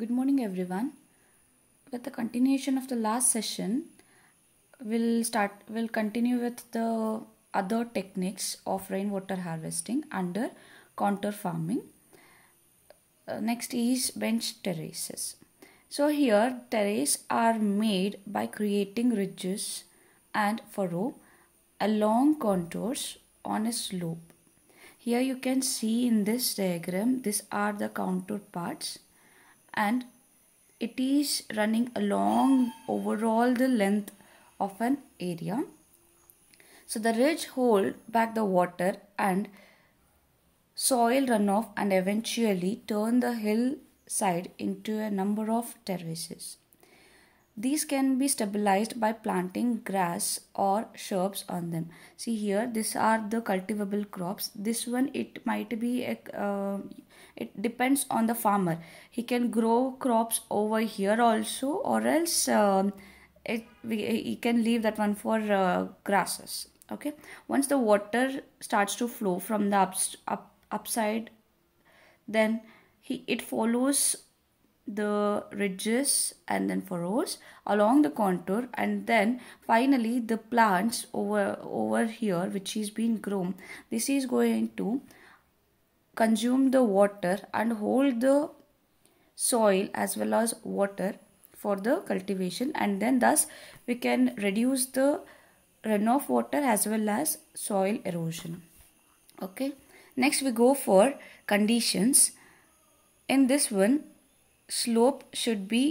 Good morning everyone. With the continuation of the last session, we'll start we'll continue with the other techniques of rainwater harvesting under contour farming. Uh, next is bench terraces. So here terraces are made by creating ridges and furrow along contours on a slope. Here you can see in this diagram these are the contour parts and it is running along overall the length of an area. So the ridge hold back the water and soil runoff and eventually turn the hillside into a number of terraces. These can be stabilized by planting grass or shrubs on them. See here, these are the cultivable crops. This one, it might be a, uh, it depends on the farmer he can grow crops over here also or else um, it we, he can leave that one for uh, grasses okay once the water starts to flow from the up, up upside then he it follows the ridges and then furrows along the contour and then finally the plants over over here which is being grown this is going to consume the water and hold the soil as well as water for the cultivation and then thus we can reduce the runoff water as well as soil erosion okay next we go for conditions in this one slope should be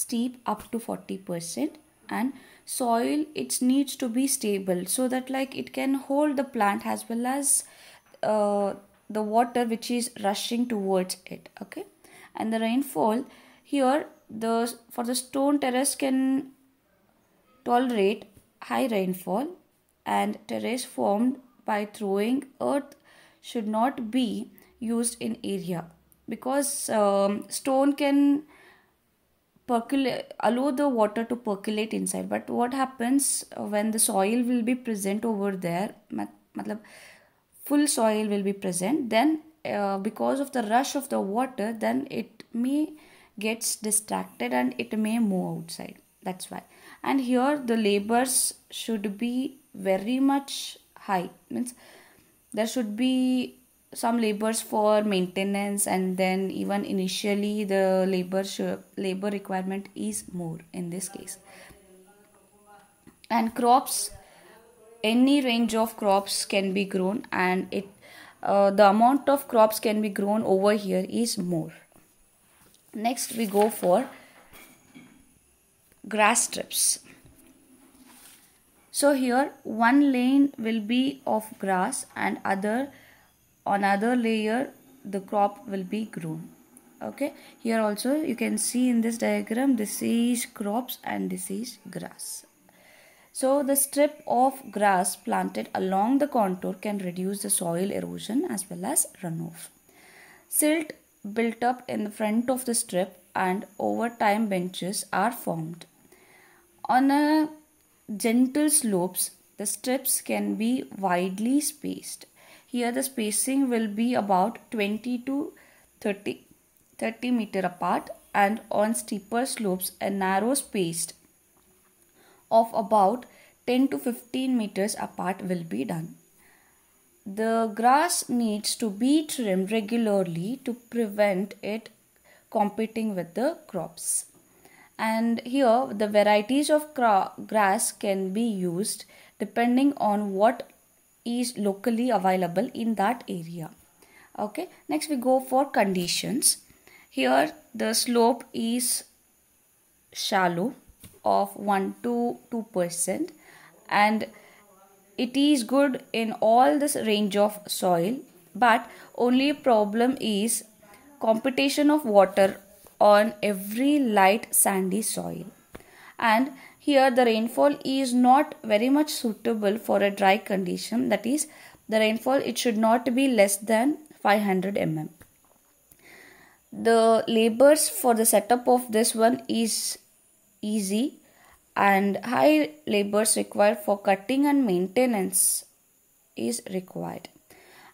steep up to 40% and soil it needs to be stable so that like it can hold the plant as well as uh, the water which is rushing towards it okay and the rainfall here the for the stone terrace can tolerate high rainfall and terrace formed by throwing earth should not be used in area because um, stone can percolate allow the water to percolate inside but what happens when the soil will be present over there matlab full soil will be present then uh, because of the rush of the water then it may gets distracted and it may move outside that's why and here the labors should be very much high means there should be some labors for maintenance and then even initially the labor labor requirement is more in this case and crops any range of crops can be grown and it uh, the amount of crops can be grown over here is more next we go for grass strips so here one lane will be of grass and other on other layer the crop will be grown okay here also you can see in this diagram this is crops and this is grass so the strip of grass planted along the contour can reduce the soil erosion as well as runoff. Silt built up in the front of the strip and over time benches are formed. On a gentle slopes, the strips can be widely spaced. Here the spacing will be about 20 to 30, 30 meter apart and on steeper slopes a narrow spaced of about 10 to 15 meters apart will be done. The grass needs to be trimmed regularly to prevent it competing with the crops. And here the varieties of grass can be used depending on what is locally available in that area. Okay, next we go for conditions. Here the slope is shallow of 1 to 2% and it is good in all this range of soil but only problem is competition of water on every light sandy soil and here the rainfall is not very much suitable for a dry condition that is the rainfall it should not be less than 500 mm the labors for the setup of this one is easy and high labors required for cutting and maintenance is required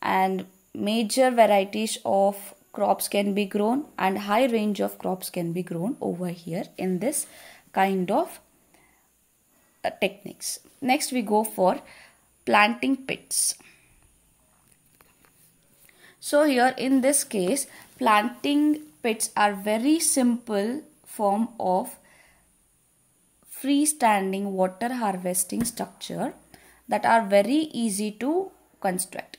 and major varieties of crops can be grown and high range of crops can be grown over here in this kind of uh, techniques next we go for planting pits so here in this case planting pits are very simple form of freestanding water harvesting structure that are very easy to construct.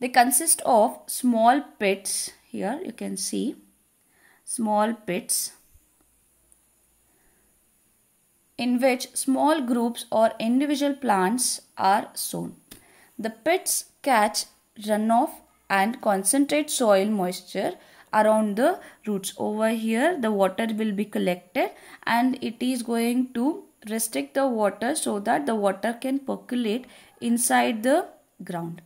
They consist of small pits here you can see small pits in which small groups or individual plants are sown. The pits catch runoff and concentrate soil moisture around the roots over here the water will be collected and it is going to restrict the water so that the water can percolate inside the ground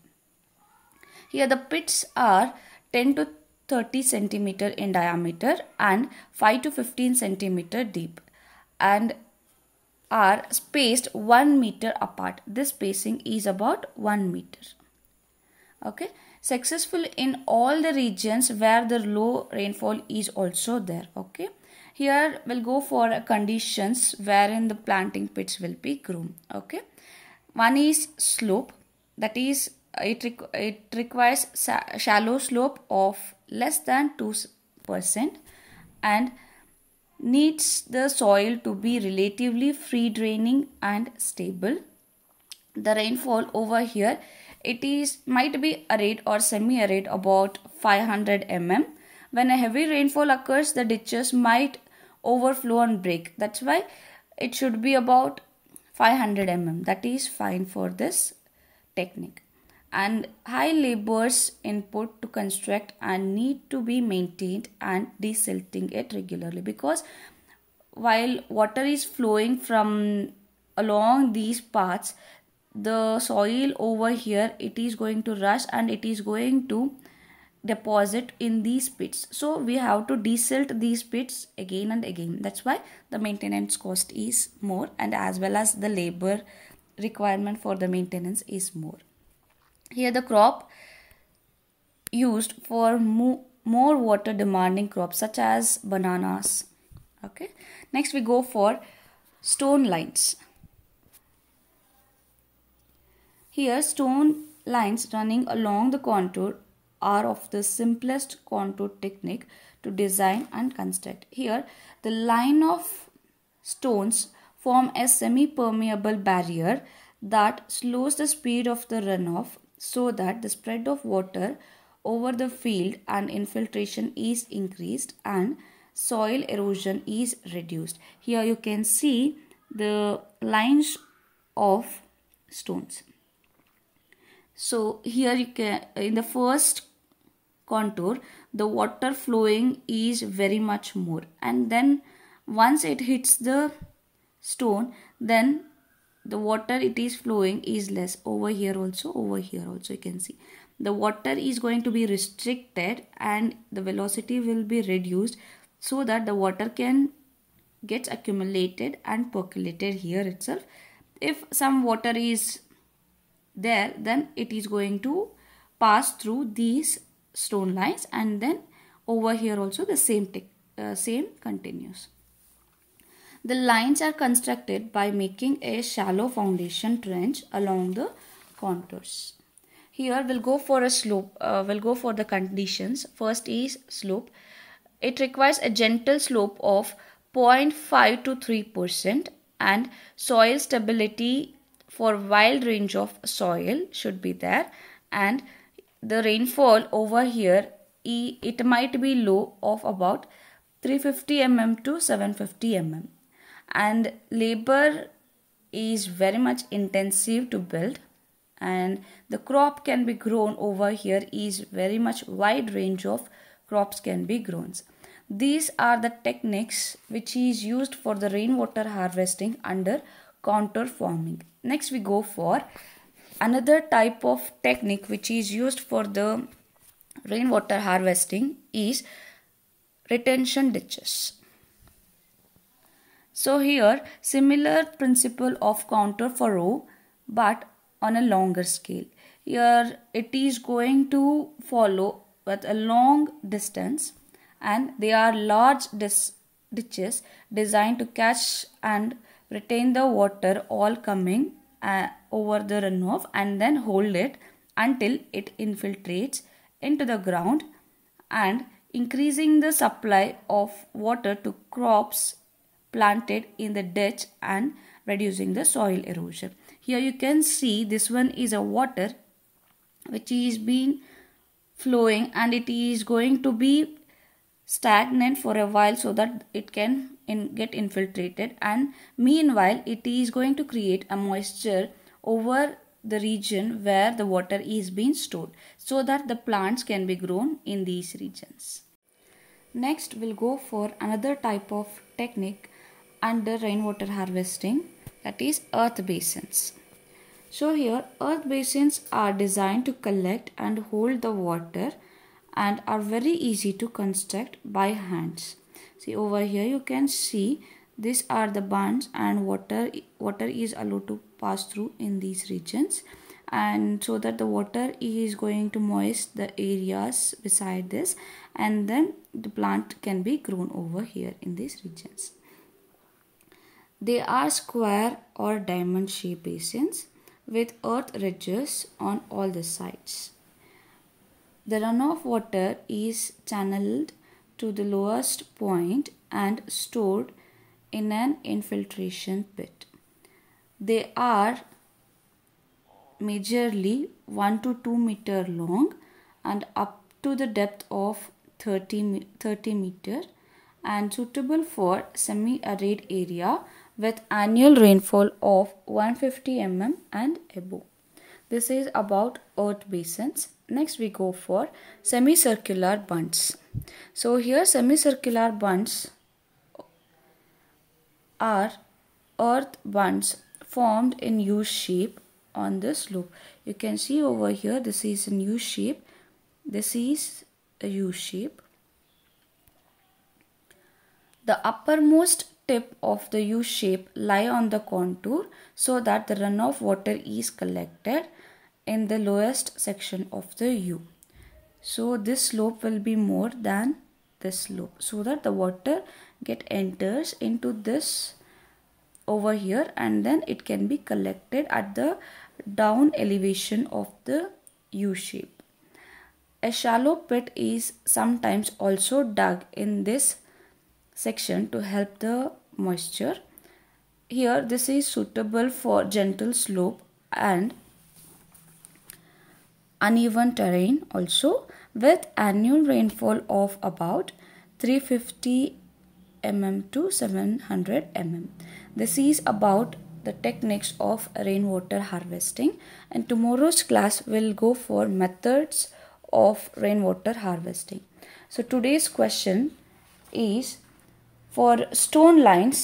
here the pits are 10 to 30 centimeter in diameter and 5 to 15 centimeter deep and are spaced 1 meter apart. This spacing is about 1 meter. Okay successful in all the regions where the low rainfall is also there okay here we'll go for conditions wherein the planting pits will be grown okay one is slope that is it, requ it requires shallow slope of less than 2% and needs the soil to be relatively free draining and stable. The rainfall over here it is might be arid or semi-arid about 500 mm. When a heavy rainfall occurs, the ditches might overflow and break. That's why it should be about 500 mm. That is fine for this technique. And high labor's input to construct and need to be maintained and desilting it regularly because while water is flowing from along these paths the soil over here it is going to rush and it is going to deposit in these pits so we have to desilt these pits again and again that's why the maintenance cost is more and as well as the labor requirement for the maintenance is more here the crop used for mo more water demanding crops such as bananas okay next we go for stone lines Here stone lines running along the contour are of the simplest contour technique to design and construct. Here the line of stones form a semi-permeable barrier that slows the speed of the runoff so that the spread of water over the field and infiltration is increased and soil erosion is reduced. Here you can see the lines of stones. So here you can, in the first contour, the water flowing is very much more. And then once it hits the stone, then the water it is flowing is less over here also, over here also you can see. The water is going to be restricted and the velocity will be reduced so that the water can gets accumulated and percolated here itself if some water is there then it is going to pass through these stone lines and then over here also the same uh, same continues the lines are constructed by making a shallow foundation trench along the contours here we'll go for a slope uh, we'll go for the conditions first is slope it requires a gentle slope of 0.5 to 3 percent and soil stability for wide range of soil should be there and the rainfall over here it might be low of about 350 mm to 750 mm and labor is very much intensive to build and the crop can be grown over here is very much wide range of crops can be grown these are the techniques which is used for the rainwater harvesting under contour farming next we go for another type of technique which is used for the rainwater harvesting is retention ditches so here similar principle of counter for row but on a longer scale here it is going to follow with a long distance and they are large ditches designed to catch and retain the water all coming uh, over the runoff and then hold it until it infiltrates into the ground and increasing the supply of water to crops planted in the ditch and reducing the soil erosion. Here you can see this one is a water which is being flowing and it is going to be stagnant for a while so that it can in, get infiltrated and meanwhile it is going to create a moisture over the region where the water is being stored so that the plants can be grown in these regions. Next we'll go for another type of technique under rainwater harvesting that is earth basins. So here earth basins are designed to collect and hold the water and are very easy to construct by hands. See over here you can see these are the bands and water water is allowed to pass through in these regions and so that the water is going to moist the areas beside this and then the plant can be grown over here in these regions. They are square or diamond shaped basins with earth ridges on all the sides. The runoff water is channeled to the lowest point and stored in an infiltration pit. They are majorly 1 to 2 meter long and up to the depth of 30, 30 meter and suitable for semi-arid area with annual rainfall of 150 mm and above. This is about earth basins next we go for semicircular buns so here semicircular buns are earth buns formed in U shape on this loop you can see over here this is a U shape this is a U shape the uppermost tip of the U shape lie on the contour so that the runoff water is collected in the lowest section of the U. So this slope will be more than this slope so that the water get enters into this over here and then it can be collected at the down elevation of the U shape. A shallow pit is sometimes also dug in this section to help the moisture. Here this is suitable for gentle slope and uneven terrain also with annual rainfall of about 350 mm to 700 mm. This is about the techniques of rainwater harvesting and tomorrow's class will go for methods of rainwater harvesting. So today's question is for stone lines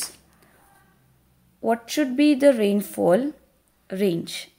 what should be the rainfall range